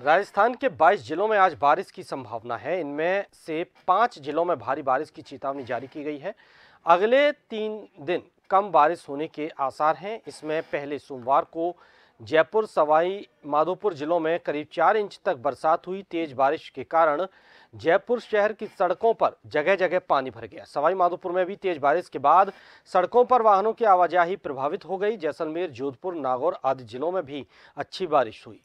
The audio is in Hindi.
राजस्थान के 22 जिलों में आज बारिश की संभावना है इनमें से पाँच जिलों में भारी बारिश की चेतावनी जारी की गई है अगले तीन दिन कम बारिश होने के आसार हैं इसमें पहले सोमवार को जयपुर सवाई माधोपुर जिलों में करीब चार इंच तक बरसात हुई तेज बारिश के कारण जयपुर शहर की सड़कों पर जगह जगह पानी भर गया सवाई माधोपुर में भी तेज बारिश के बाद सड़कों पर वाहनों की आवाजाही प्रभावित हो गई जैसलमेर जोधपुर नागौर आदि जिलों में भी अच्छी बारिश हुई